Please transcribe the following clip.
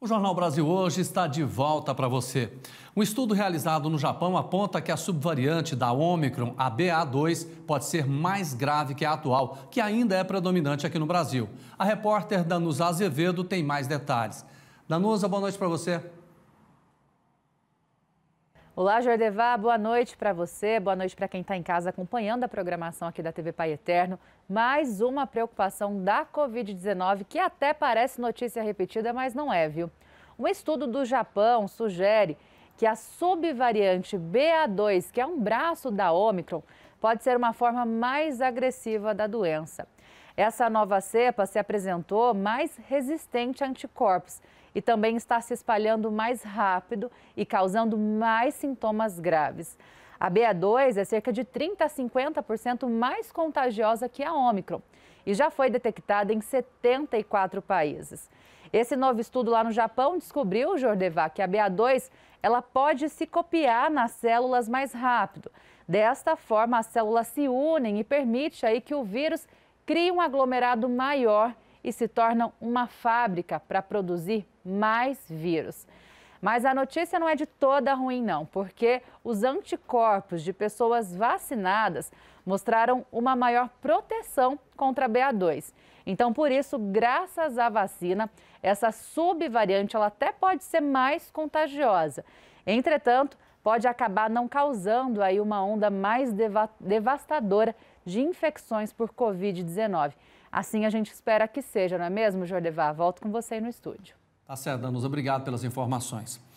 O Jornal Brasil Hoje está de volta para você. Um estudo realizado no Japão aponta que a subvariante da Omicron, a BA2, pode ser mais grave que a atual, que ainda é predominante aqui no Brasil. A repórter Danusa Azevedo tem mais detalhes. Danusa, boa noite para você. Olá, Jordevá, boa noite para você, boa noite para quem está em casa acompanhando a programação aqui da TV Pai Eterno. Mais uma preocupação da Covid-19, que até parece notícia repetida, mas não é, viu? Um estudo do Japão sugere que a subvariante BA2, que é um braço da Omicron, pode ser uma forma mais agressiva da doença. Essa nova cepa se apresentou mais resistente a anticorpos e também está se espalhando mais rápido e causando mais sintomas graves. A BA2 é cerca de 30 a 50% mais contagiosa que a Ômicron e já foi detectada em 74 países. Esse novo estudo lá no Japão descobriu, Jordeva, que a BA2 ela pode se copiar nas células mais rápido. Desta forma, as células se unem e permite aí que o vírus cria um aglomerado maior e se tornam uma fábrica para produzir mais vírus. Mas a notícia não é de toda ruim, não, porque os anticorpos de pessoas vacinadas mostraram uma maior proteção contra BA2. Então, por isso, graças à vacina, essa subvariante ela até pode ser mais contagiosa. Entretanto, pode acabar não causando aí uma onda mais deva devastadora de infecções por Covid-19. Assim a gente espera que seja, não é mesmo, Jordevar? Volto com você aí no estúdio. Tá certo, Danus. Obrigado pelas informações.